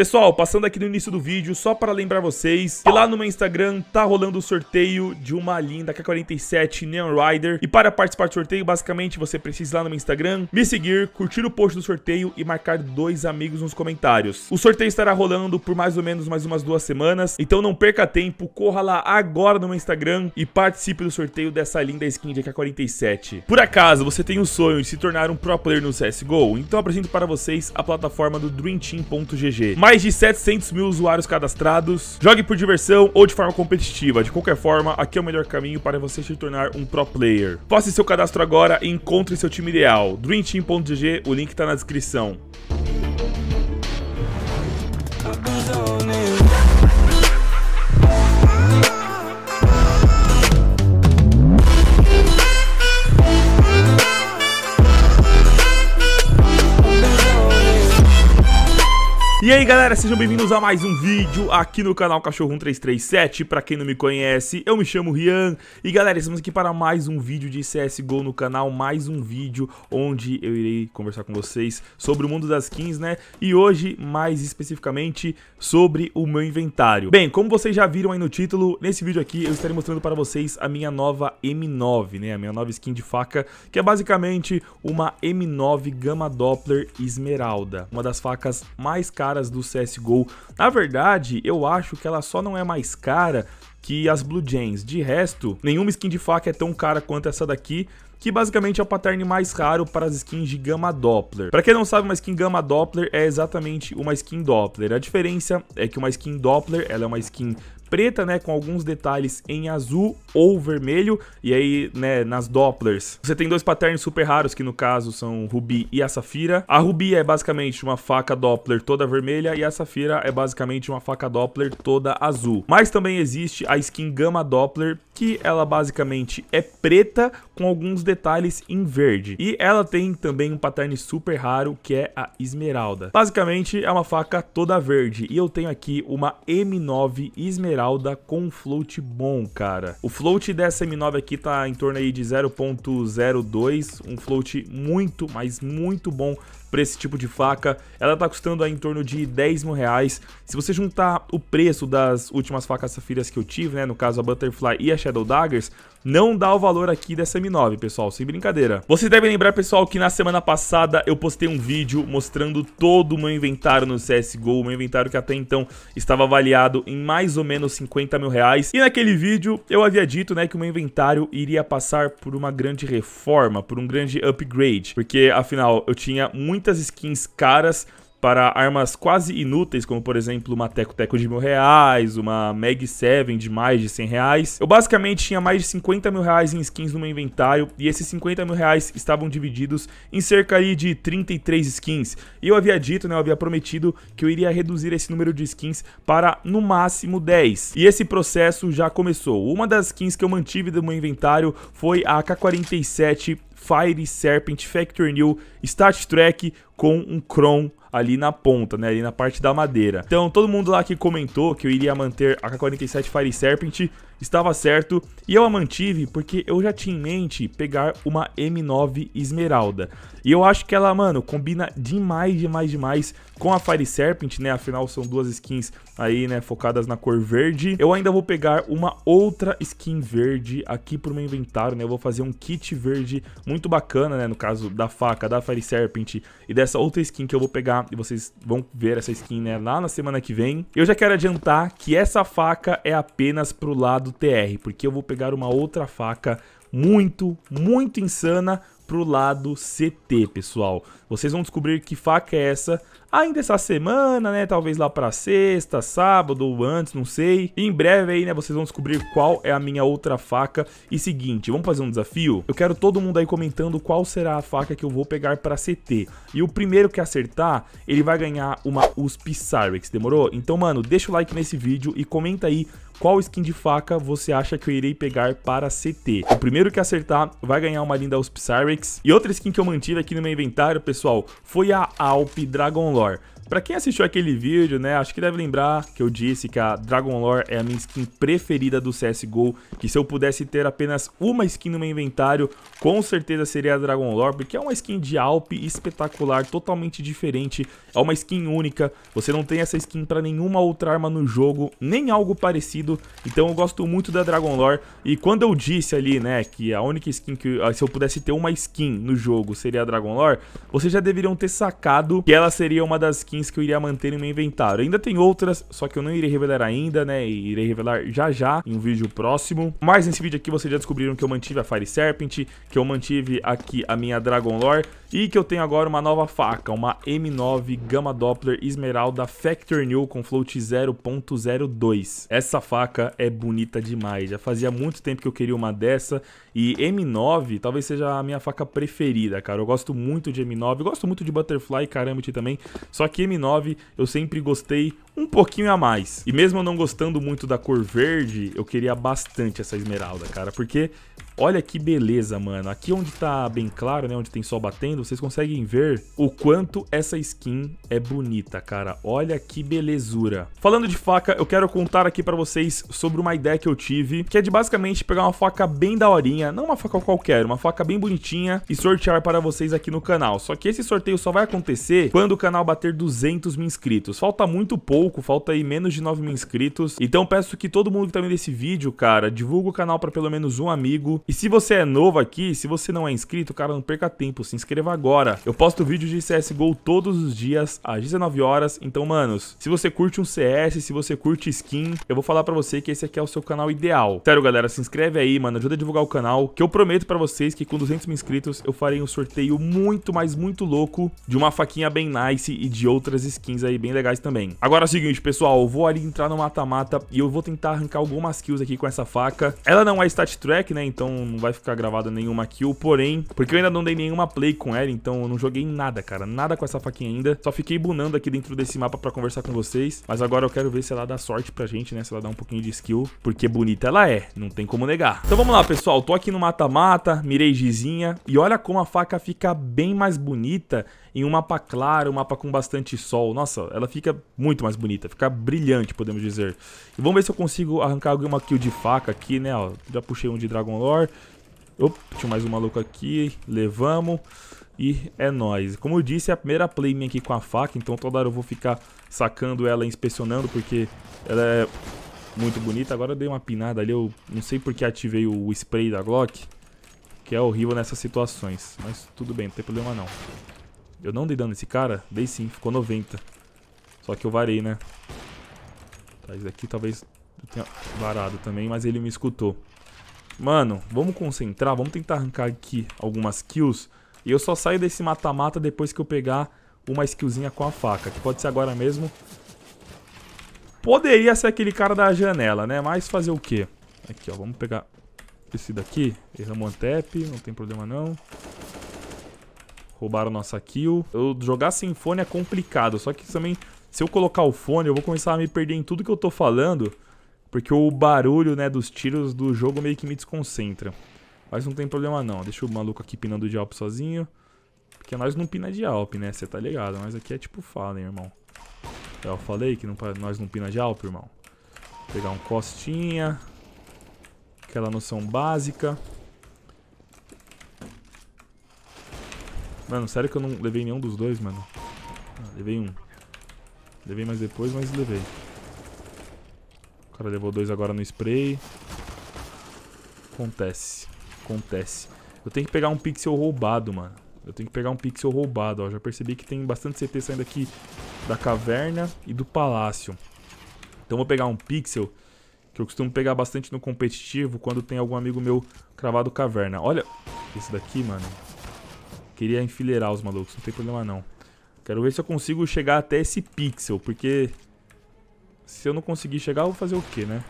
Pessoal, passando aqui no início do vídeo, só para lembrar vocês que lá no meu Instagram tá rolando o sorteio de uma linda K47 Neon Rider. E para participar do sorteio, basicamente você precisa ir lá no meu Instagram, me seguir, curtir o post do sorteio e marcar dois amigos nos comentários. O sorteio estará rolando por mais ou menos mais umas duas semanas, então não perca tempo, corra lá agora no meu Instagram e participe do sorteio dessa linda skin de k 47 Por acaso, você tem o sonho de se tornar um pro player no CSGO? Então apresento para vocês a plataforma do DreamTeam.gg mais de 700 mil usuários cadastrados. Jogue por diversão ou de forma competitiva. De qualquer forma, aqui é o melhor caminho para você se tornar um pro player. Faça seu cadastro agora e encontre seu time ideal. DreamTeam.gg, o link está na descrição. E aí galera, sejam bem-vindos a mais um vídeo aqui no canal Cachorro 1337 Pra quem não me conhece, eu me chamo Rian E galera, estamos aqui para mais um vídeo de CSGO no canal Mais um vídeo onde eu irei conversar com vocês sobre o mundo das skins, né? E hoje, mais especificamente, sobre o meu inventário Bem, como vocês já viram aí no título, nesse vídeo aqui eu estarei mostrando para vocês a minha nova M9, né? A minha nova skin de faca, que é basicamente uma M9 Gama Doppler Esmeralda Uma das facas mais caras caras do CSGO. Na verdade, eu acho que ela só não é mais cara que as Blue Jays. De resto, nenhuma skin de faca é tão cara quanto essa daqui, que basicamente é o pattern mais raro para as skins de gama Doppler. Para quem não sabe, uma skin gama Doppler é exatamente uma skin Doppler. A diferença é que uma skin Doppler, ela é uma skin preta, né, com alguns detalhes em azul ou vermelho, e aí, né, nas Dopplers. Você tem dois patterns super raros, que no caso são Rubi e a Safira. A Rubi é basicamente uma faca Doppler toda vermelha, e a Safira é basicamente uma faca Doppler toda azul. Mas também existe a skin Gama Doppler, que ela basicamente é preta com alguns detalhes em verde. E ela tem também um pattern super raro que é a esmeralda. Basicamente é uma faca toda verde e eu tenho aqui uma M9 esmeralda da com float bom, cara. O float dessa M9 aqui tá em torno aí de 0.02, um float muito, mas muito bom para esse tipo de faca. Ela tá custando aí em torno de 10 mil reais. Se você juntar o preço das últimas facas safiras que eu tive, né, no caso a Butterfly e a Shadow Daggers, não dá o valor aqui dessa M9, pessoal, sem brincadeira. Vocês devem lembrar, pessoal, que na semana passada eu postei um vídeo mostrando todo o meu inventário no CSGO, o meu inventário que até então estava avaliado em mais ou menos 50 mil reais. E naquele vídeo eu havia dito, né, que o meu inventário iria passar por uma grande reforma, por um grande upgrade, porque afinal eu tinha muito muitas skins caras para armas quase inúteis, como por exemplo uma Teco-Teco de mil reais, uma Mag 7 de mais de 100 reais. Eu basicamente tinha mais de 50 mil reais em skins no meu inventário, e esses 50 mil reais estavam divididos em cerca de 33 skins. E eu havia dito, né, eu havia prometido que eu iria reduzir esse número de skins para no máximo 10. E esse processo já começou. Uma das skins que eu mantive do meu inventário foi a AK-47 Fire Serpent, Factor New, Start Track com um Chrome ali na ponta, né, ali na parte da madeira. Então todo mundo lá que comentou que eu iria manter a K-47 Fire Serpent estava certo e eu a mantive porque eu já tinha em mente pegar uma M9 Esmeralda. E eu acho que ela, mano, combina demais, demais, demais com a Fire Serpent, né? Afinal, são duas skins aí, né, focadas na cor verde. Eu ainda vou pegar uma outra skin verde aqui pro meu inventário, né? Eu vou fazer um kit verde muito bacana, né? No caso da faca, da Fire Serpent e dessa outra skin que eu vou pegar. E vocês vão ver essa skin, né, lá na semana que vem. Eu já quero adiantar que essa faca é apenas pro lado do TR, porque eu vou pegar uma outra faca muito, muito insana pro lado CT, pessoal. Vocês vão descobrir que faca é essa ainda essa semana, né? Talvez lá para sexta, sábado ou antes, não sei. em breve aí, né, vocês vão descobrir qual é a minha outra faca. E seguinte, vamos fazer um desafio? Eu quero todo mundo aí comentando qual será a faca que eu vou pegar para CT. E o primeiro que acertar, ele vai ganhar uma USP Cyrex, demorou? Então, mano, deixa o like nesse vídeo e comenta aí qual skin de faca você acha que eu irei pegar para CT. O primeiro que acertar vai ganhar uma linda USP Cyrex. E outra skin que eu mantive aqui no meu inventário, pessoal, foi a Alp Dragon lore Pra quem assistiu aquele vídeo, né, acho que deve lembrar que eu disse que a Dragon Lore é a minha skin preferida do CSGO, que se eu pudesse ter apenas uma skin no meu inventário, com certeza seria a Dragon Lore, porque é uma skin de Alp espetacular, totalmente diferente, é uma skin única, você não tem essa skin pra nenhuma outra arma no jogo, nem algo parecido, então eu gosto muito da Dragon Lore, e quando eu disse ali, né, que a única skin que, ah, se eu pudesse ter uma skin no jogo seria a Dragon Lore, vocês já deveriam ter sacado que ela seria uma das skins skins que eu iria manter no meu inventário. Ainda tem outras, só que eu não irei revelar ainda, né? E irei revelar já já em um vídeo próximo. Mas nesse vídeo aqui vocês já descobriram que eu mantive a Fire Serpent, que eu mantive aqui a minha Dragon Lore e que eu tenho agora uma nova faca, uma M9 Gamma Doppler Esmeralda Factor New com float 0.02. Essa faca é bonita demais, já fazia muito tempo que eu queria uma dessa e M9 talvez seja a minha faca preferida, cara. Eu gosto muito de M9, gosto muito de Butterfly, Karambit também. Só que M9 eu sempre gostei um pouquinho a mais. E mesmo não gostando muito da cor verde, eu queria bastante essa esmeralda, cara, porque olha que beleza, mano. Aqui onde tá bem claro, né, onde tem sol batendo, vocês conseguem ver o quanto essa skin é bonita, cara. Olha que belezura. Falando de faca, eu quero contar aqui pra vocês sobre uma ideia que eu tive, que é de basicamente pegar uma faca bem daorinha, não uma faca qualquer, uma faca bem bonitinha e sortear para vocês aqui no canal. Só que esse sorteio só vai acontecer quando o canal bater 200 mil inscritos. Falta muito pouco pouco, falta aí menos de 9 mil inscritos. Então peço que todo mundo que tá vendo esse vídeo, cara, divulgue o canal para pelo menos um amigo. E se você é novo aqui, se você não é inscrito, cara, não perca tempo, se inscreva agora. Eu posto vídeo de CSGO todos os dias, às 19 horas. Então, manos, se você curte um CS, se você curte skin, eu vou falar pra você que esse aqui é o seu canal ideal. Sério, galera, se inscreve aí, mano, ajuda a divulgar o canal, que eu prometo pra vocês que com 200 mil inscritos eu farei um sorteio muito, mas muito louco de uma faquinha bem nice e de outras skins aí bem legais também. Agora, o seguinte, pessoal, eu vou ali entrar no mata-mata e eu vou tentar arrancar algumas kills aqui com essa faca. Ela não é stat track, né, então não vai ficar gravada nenhuma kill, porém, porque eu ainda não dei nenhuma play com ela, então eu não joguei nada, cara, nada com essa faquinha ainda. Só fiquei bunando aqui dentro desse mapa pra conversar com vocês, mas agora eu quero ver se ela dá sorte pra gente, né, se ela dá um pouquinho de skill, porque bonita ela é, não tem como negar. Então vamos lá, pessoal, tô aqui no mata-mata, mirei gizinha, e olha como a faca fica bem mais bonita em um mapa claro, um mapa com bastante sol. Nossa, ela fica muito mais bonita, fica brilhante, podemos dizer. E vamos ver se eu consigo arrancar alguma kill de faca aqui, né? Ó, já puxei um de Dragon Lore. Opa, tinha mais um maluco aqui, levamos. E é nóis. Como eu disse, é a primeira play minha aqui com a faca, então toda hora eu vou ficar sacando ela, inspecionando, porque ela é muito bonita. Agora eu dei uma pinada ali, eu não sei porque ativei o spray da Glock, que é horrível nessas situações. Mas tudo bem, não tem problema não. Eu não dei dano nesse cara? Dei sim, ficou 90. Só que eu varei, né? Tá, esse aqui talvez eu tenha varado também, mas ele me escutou. Mano, vamos concentrar, vamos tentar arrancar aqui algumas kills. E eu só saio desse mata-mata depois que eu pegar uma skillzinha com a faca, que pode ser agora mesmo. Poderia ser aquele cara da janela, né? Mas fazer o quê? Aqui, ó, vamos pegar esse daqui. Erramos um tap, não tem problema não. Roubaram nossa kill. Eu jogar sem fone é complicado, só que também se eu colocar o fone, eu vou começar a me perder em tudo que eu tô falando, porque o barulho, né, dos tiros do jogo meio que me desconcentra. Mas não tem problema não. Deixa o maluco aqui pinando de alp sozinho. Porque nós não pina de alp, né? Você tá ligado. Nós aqui é tipo Fallen, irmão. Eu falei que não, nós não pina de alp, irmão. Vou pegar um costinha. Aquela noção básica. Mano, sério que eu não levei nenhum dos dois, mano? Ah, levei um. Levei mais depois, mas levei. O cara levou dois agora no spray. Acontece. Acontece. Eu tenho que pegar um pixel roubado, mano. Eu tenho que pegar um pixel roubado, ó. Já percebi que tem bastante CT saindo aqui da caverna e do palácio. Então vou pegar um pixel que eu costumo pegar bastante no competitivo quando tem algum amigo meu cravado caverna. Olha esse daqui, mano. Queria enfileirar os malucos, não tem problema não. Quero ver se eu consigo chegar até esse pixel, porque... Se eu não conseguir chegar, eu vou fazer o quê, né?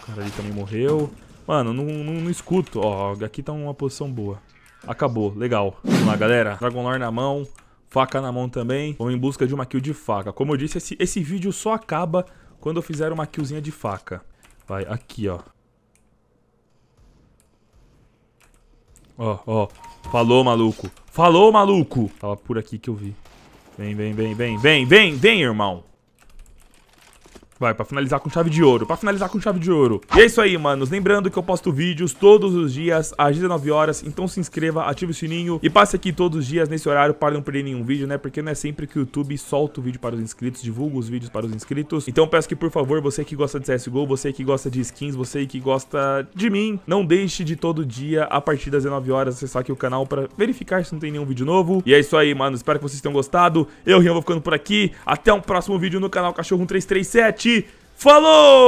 O cara ali também morreu. Mano, não, não, não escuto. Ó, aqui tá uma posição boa. Acabou, legal. Vamos lá, galera. Dragon Lore na mão, faca na mão também. Vamos em busca de uma kill de faca. Como eu disse, esse, esse vídeo só acaba quando eu fizer uma killzinha de faca. Vai, aqui, ó. Ó, ó. Falou, maluco. Falou, maluco. Tava por aqui que eu vi. Vem, vem, vem, vem, vem, vem, vem, irmão. Vai, pra finalizar com chave de ouro. Pra finalizar com chave de ouro. E é isso aí, manos. Lembrando que eu posto vídeos todos os dias às 19 horas. Então se inscreva, ative o sininho e passe aqui todos os dias nesse horário para não perder nenhum vídeo, né? Porque não é sempre que o YouTube solta o vídeo para os inscritos, divulga os vídeos para os inscritos. Então peço que, por favor, você que gosta de CSGO, você que gosta de skins, você que gosta de mim, não deixe de todo dia, a partir das 19 horas, acessar aqui o canal para verificar se não tem nenhum vídeo novo. E é isso aí, manos. Espero que vocês tenham gostado. Eu, Rian, vou ficando por aqui. Até um próximo vídeo no canal Cachorro 1337. Falou!